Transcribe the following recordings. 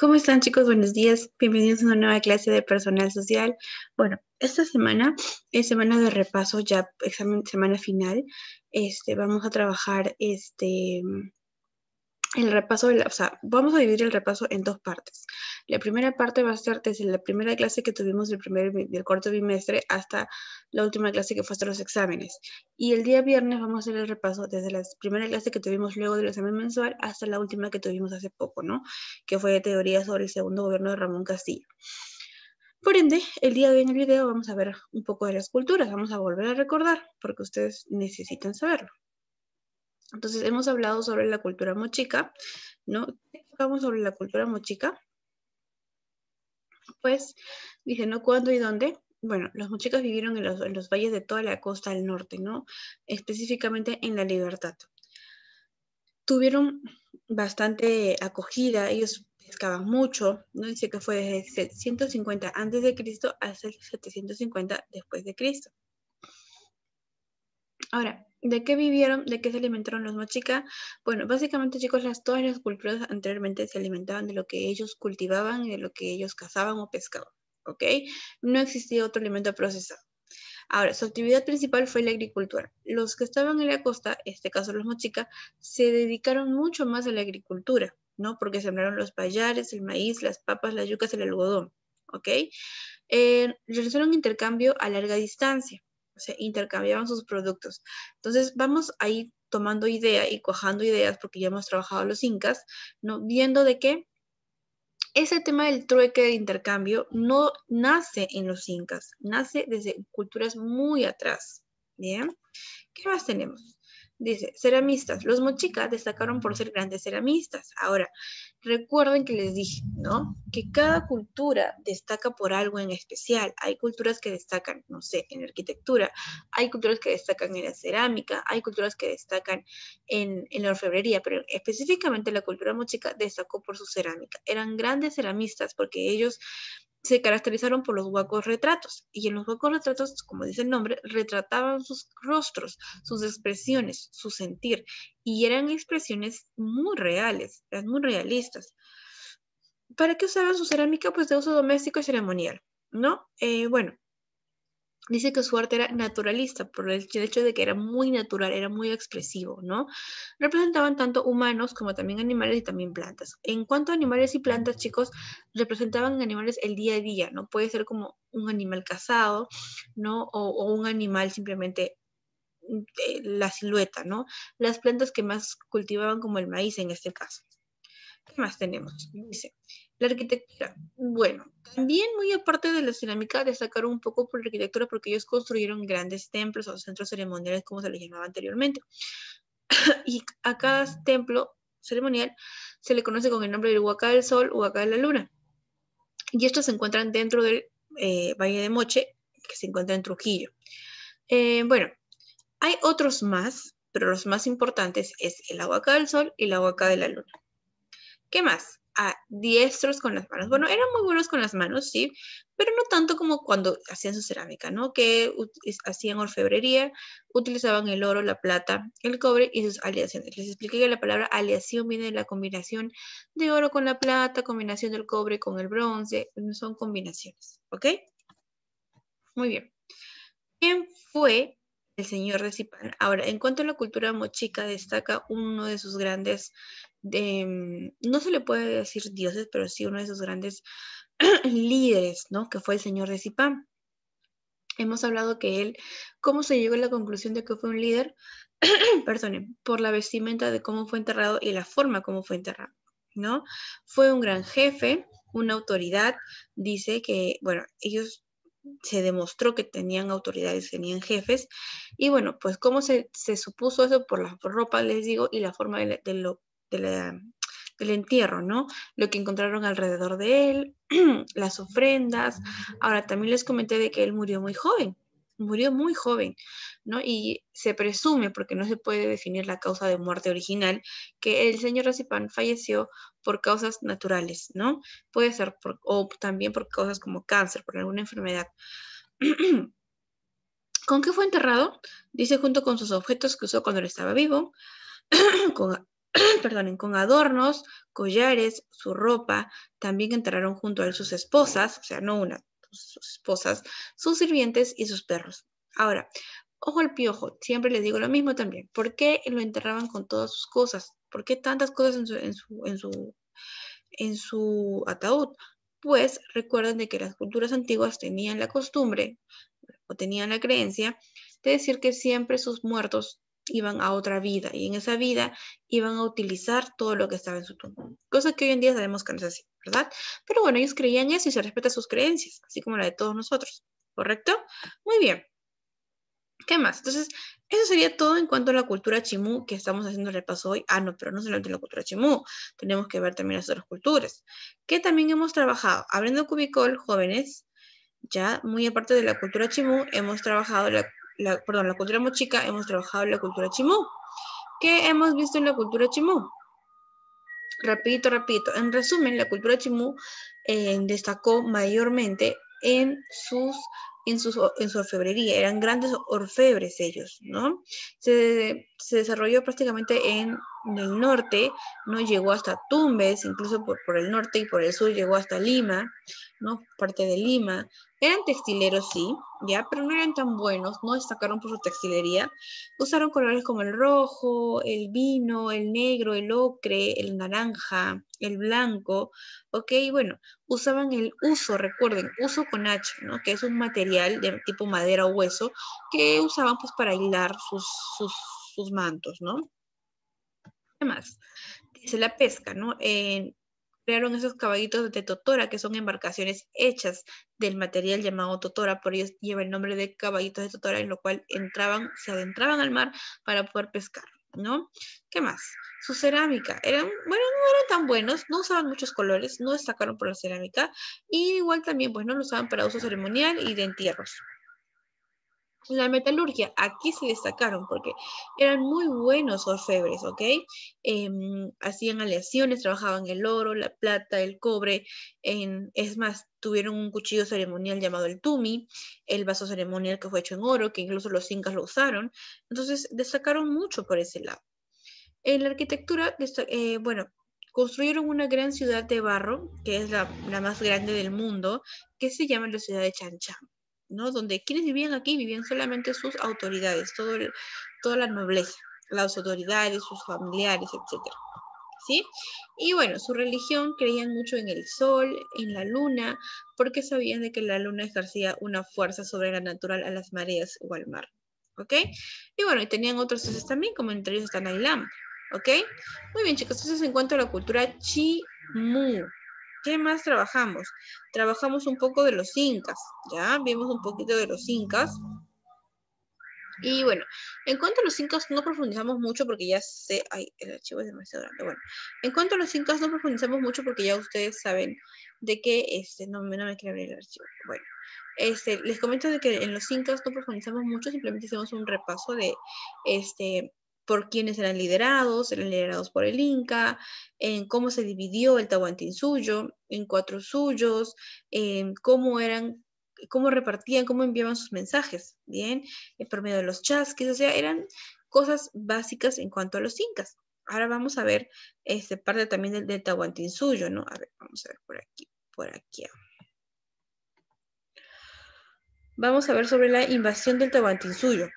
¿Cómo están chicos? Buenos días. Bienvenidos a una nueva clase de personal social. Bueno, esta semana es semana de repaso, ya examen, semana final. Este, vamos a trabajar este, el repaso, o sea, vamos a dividir el repaso en dos partes. La primera parte va a ser desde la primera clase que tuvimos del, primer, del cuarto bimestre hasta la última clase que fue hasta los exámenes. Y el día viernes vamos a hacer el repaso desde la primera clase que tuvimos luego del examen mensual hasta la última que tuvimos hace poco, ¿no? Que fue de teoría sobre el segundo gobierno de Ramón Castillo. Por ende, el día de hoy en el video vamos a ver un poco de las culturas, vamos a volver a recordar porque ustedes necesitan saberlo. Entonces, hemos hablado sobre la cultura mochica, ¿no? ¿Qué hablamos sobre la cultura mochica? Pues, dije, ¿no? ¿Cuándo y dónde? Bueno, los mochicas vivieron en los, valles de toda la costa del norte, ¿no? Específicamente en La Libertad. Tuvieron bastante acogida, ellos pescaban mucho, ¿no? Dice que fue desde 150 antes de Cristo hasta el 750 después de Cristo. Ahora, ¿De qué vivieron? ¿De qué se alimentaron los mochica? Bueno, básicamente chicos, las, todas las culturas anteriormente se alimentaban de lo que ellos cultivaban y de lo que ellos cazaban o pescaban, ¿ok? No existía otro alimento procesado. Ahora, su actividad principal fue la agricultura. Los que estaban en la costa, en este caso los mochica, se dedicaron mucho más a la agricultura, ¿no? Porque sembraron los payares, el maíz, las papas, las yucas, el algodón, ¿ok? Eh, realizaron intercambio a larga distancia o intercambiaban sus productos. Entonces vamos ahí tomando idea y cojando ideas, porque ya hemos trabajado los incas, ¿no? viendo de que ese tema del trueque de intercambio no nace en los incas, nace desde culturas muy atrás. Bien, ¿qué más tenemos? Dice, ceramistas. Los mochicas destacaron por ser grandes ceramistas. Ahora, Recuerden que les dije, ¿no? Que cada cultura destaca por algo en especial. Hay culturas que destacan, no sé, en arquitectura, hay culturas que destacan en la cerámica, hay culturas que destacan en, la orfebrería, pero específicamente la cultura mochica destacó por su cerámica. Eran grandes ceramistas porque ellos se caracterizaron por los guacos retratos, y en los huacos retratos, como dice el nombre, retrataban sus rostros, sus expresiones, su sentir, y eran expresiones muy reales, muy realistas. ¿Para qué usaban su cerámica? Pues de uso doméstico y ceremonial, ¿no? Eh, bueno, dice que su arte era naturalista por el hecho de que era muy natural, era muy expresivo, ¿no? Representaban tanto humanos como también animales y también plantas. En cuanto a animales y plantas, chicos, representaban animales el día a día, ¿no? Puede ser como un animal cazado, ¿no? O, un animal simplemente eh, la silueta, ¿no? Las plantas que más cultivaban como el maíz en este caso. ¿Qué más tenemos? Dice, la arquitectura, bueno, también muy aparte de la cerámica, destacaron un poco por la arquitectura porque ellos construyeron grandes templos o centros ceremoniales como se les llamaba anteriormente. y a cada templo ceremonial se le conoce con el nombre del Huaca del Sol, o Huaca de la Luna. Y estos se encuentran dentro del eh, Valle de Moche, que se encuentra en Trujillo. Eh, bueno, hay otros más, pero los más importantes es el Huaca del Sol y el Huaca de la Luna. ¿Qué más? a diestros con las manos. Bueno, eran muy buenos con las manos, sí, pero no tanto como cuando hacían su cerámica, ¿no? Que hacían orfebrería, utilizaban el oro, la plata, el cobre y sus aleaciones. Les expliqué que la palabra aleación viene de la combinación de oro con la plata, combinación del cobre con el bronce, son combinaciones, ¿ok? Muy bien. ¿Quién fue el señor de Ahora, en cuanto a la cultura mochica, destaca uno de sus grandes Em, no se le puede decir dioses, pero sí uno de esos grandes líderes, ¿no? Que fue el señor de Zipán. Hemos hablado que él, cómo se llegó a la conclusión de que fue un líder, perdonen, por la vestimenta de cómo fue enterrado y la forma como fue enterrado, ¿no? Fue un gran jefe, una autoridad, dice que, bueno, ellos se demostró que tenían autoridades, tenían jefes, y bueno, pues cómo se, supuso eso por la ropa, les digo, y la forma de, de lo del entierro, ¿no? Lo que encontraron alrededor de él, las ofrendas. Ahora, también les comenté de que él murió muy joven, murió muy joven, ¿no? Y se presume, porque no se puede definir la causa de muerte original, que el señor Racipán falleció por causas naturales, ¿no? Puede ser, por, o también por causas como cáncer, por alguna enfermedad. ¿Con qué fue enterrado? Dice junto con sus objetos que usó cuando él estaba vivo, con perdonen, con adornos, collares, su ropa. También enterraron junto a él sus esposas, o sea, no una, sus esposas, sus sirvientes y sus perros. Ahora, ojo al piojo, siempre les digo lo mismo también. ¿Por qué lo enterraban con todas sus cosas? ¿Por qué tantas cosas en su, en su ataúd? Pues recuerden de que las culturas antiguas tenían la costumbre o tenían la creencia de decir que siempre sus muertos iban a otra vida y en esa vida iban a utilizar todo lo que estaba en su tumba. Cosa que hoy en día sabemos que no es así, ¿verdad? Pero bueno, ellos creían eso y se respeta sus creencias, así como la de todos nosotros, ¿correcto? Muy bien. ¿Qué más? Entonces, eso sería todo en cuanto a la cultura chimú que estamos haciendo el repaso hoy. Ah, no, pero no solamente la cultura chimú, tenemos que ver también las otras culturas, que también hemos trabajado. Hablando cubicol, jóvenes, ya muy aparte de la cultura chimú, hemos trabajado la la, perdón, la cultura mochica, hemos trabajado la cultura chimú. ¿Qué hemos visto en la cultura chimú? Repito, repito, en resumen, la cultura chimú eh, destacó mayormente en sus en, en, su orfebrería, eran grandes orfebres ellos, ¿no? Se, se desarrolló prácticamente en del norte, ¿no? Llegó hasta Tumbes, incluso por, el norte y por el sur llegó hasta Lima, ¿no? Parte de Lima. Eran textileros, sí, ya, pero no eran tan buenos, no destacaron por su textilería. Usaron colores como el rojo, el vino, el negro, el ocre, el naranja, el blanco, ¿ok? Bueno, usaban el uso, recuerden, uso con H, ¿no? Que es un material de tipo madera o hueso que usaban pues para hilar sus mantos, ¿no? ¿Qué más. Dice la pesca, ¿no? Eh, crearon esos caballitos de totora, que son embarcaciones hechas del material llamado totora, por ellos lleva el nombre de caballitos de totora, en lo cual entraban, se adentraban al mar para poder pescar. ¿no? ¿Qué más? Su cerámica. Eran, bueno, no eran tan buenos, no usaban muchos colores, no destacaron por la cerámica. Y igual también, pues no lo usaban para uso ceremonial y de entierros la metalurgia, aquí se destacaron porque eran muy buenos orfebres, ¿ok? Em, hacían aleaciones, trabajaban el oro, la plata, el cobre, en, es más, tuvieron un cuchillo ceremonial llamado el tumi, el vaso ceremonial que fue hecho en oro, que incluso los incas lo usaron, entonces destacaron mucho por ese lado. En la arquitectura, eh, bueno, construyeron una gran ciudad de barro, que es la, la más grande del mundo, que se llama la ciudad de Chan Chan. Donde quienes vivían aquí vivían solamente sus autoridades, toda la nobleza, las autoridades, sus familiares, etc. ¿Sí? Y bueno, su religión creían mucho en el sol, en la luna, porque sabían de que la luna ejercía una fuerza sobrenatural a las mareas o al mar. ¿Ok? Y bueno, y tenían otros dioses también, como entre ellos están Ailam. ¿Ok? Muy bien, chicos, entonces en cuanto a la cultura Chi ¿Qué más trabajamos? Trabajamos un poco de los incas, ¿ya? Vimos un poquito de los incas. Y bueno, en cuanto a los incas no profundizamos mucho porque ya sé, ay, el archivo es demasiado grande. Bueno, en cuanto a los incas no profundizamos mucho porque ya ustedes saben de que, este, no, me quiero abrir el archivo. Bueno, este, les comento de que en los incas no profundizamos mucho, simplemente hicimos un repaso de, este, por quiénes eran liderados, eran liderados por el Inca, en cómo se dividió el suyo en cuatro suyos, en cómo eran cómo repartían, cómo enviaban sus mensajes, ¿bien? Por medio de los chasques, o sea, eran cosas básicas en cuanto a los incas. Ahora vamos a ver este, parte también del, del suyo, ¿no? A ver, vamos a ver por aquí, por aquí. Vamos a ver sobre la invasión del suyo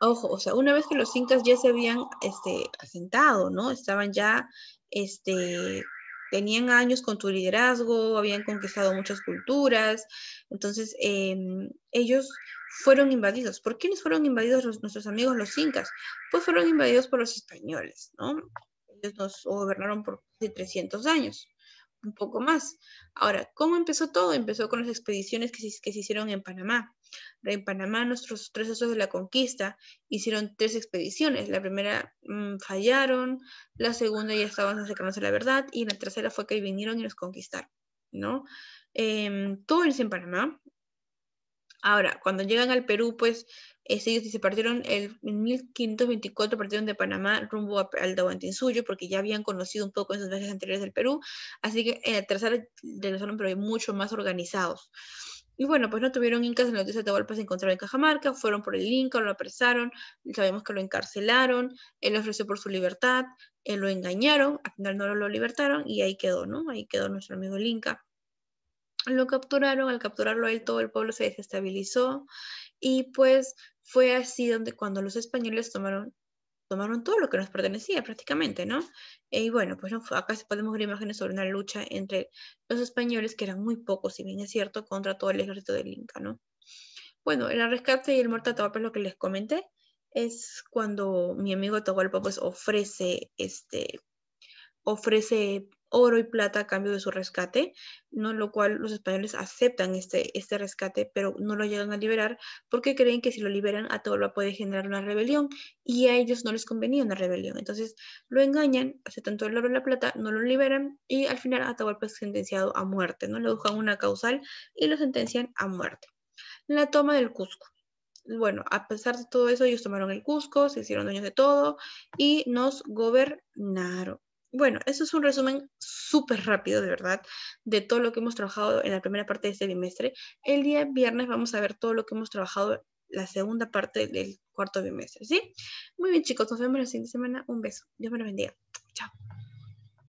ojo, o sea, una vez que los incas ya se habían este, asentado, ¿no? Estaban ya, este, tenían años con tu liderazgo, habían conquistado muchas culturas, entonces em, ellos fueron invadidos. ¿Por quiénes fueron invadidos nuestros amigos los incas? Pues fueron invadidos por los españoles, ¿no? Ellos nos gobernaron por 300 años un poco más. Ahora, ¿cómo empezó todo? Empezó con las expediciones que se, hicieron en Panamá. En Panamá, nuestros tres socios de la conquista hicieron tres expediciones. La primera mm, fallaron, la segunda ya estaban acercándose a la verdad y la tercera fue que vinieron y nos conquistaron, ¿no? Em, todo es en Panamá. Ahora, cuando llegan al Perú, pues ellos se partieron, el, en 1524 partieron de Panamá rumbo al al Suyo porque ya habían conocido un poco en sus viajes anteriores del Perú, así que en el los regresaron, pero mucho más organizados. Y bueno, pues no tuvieron incas en los días de Atahualpa, se encontraron en Cajamarca, fueron por el Inca, lo apresaron, sabemos que lo encarcelaron, él ofreció por su libertad, él lo engañaron, al final no lo libertaron y ahí quedó, ¿no? Ahí quedó nuestro amigo el Inca. Lo capturaron, al capturarlo él todo el pueblo se desestabilizó y pues fue así donde cuando los españoles tomaron tomaron todo lo que nos pertenecía prácticamente, ¿no? Y bueno, pues acá podemos ver imágenes sobre una lucha entre los españoles, que eran muy pocos, si bien es cierto, contra todo el ejército del Inca, ¿no? Bueno, el rescate y el muerto a es lo que les comenté, es cuando mi amigo Tahuapa pues ofrece, este, ofrece oro y plata a cambio de su rescate, ¿no? lo cual los españoles aceptan este, este, rescate, pero no lo llegan a liberar porque creen que si lo liberan a todo puede generar una rebelión y a ellos no les convenía una rebelión. Entonces lo engañan, aceptan todo el oro y la plata, no lo liberan y al final Atahualpa es sentenciado a muerte, ¿no? le buscan una causal y lo sentencian a muerte. La toma del Cusco bueno, a pesar de todo eso, ellos tomaron el Cusco, se hicieron dueños de todo y nos gobernaron. Bueno, eso es un resumen súper rápido, de verdad, de todo lo que hemos trabajado en la primera parte de este bimestre. El día viernes vamos a ver todo lo que hemos trabajado la segunda parte del cuarto bimestre, ¿sí? Muy bien, chicos, nos vemos la siguiente semana. Un beso. Dios me lo bendiga. Chao.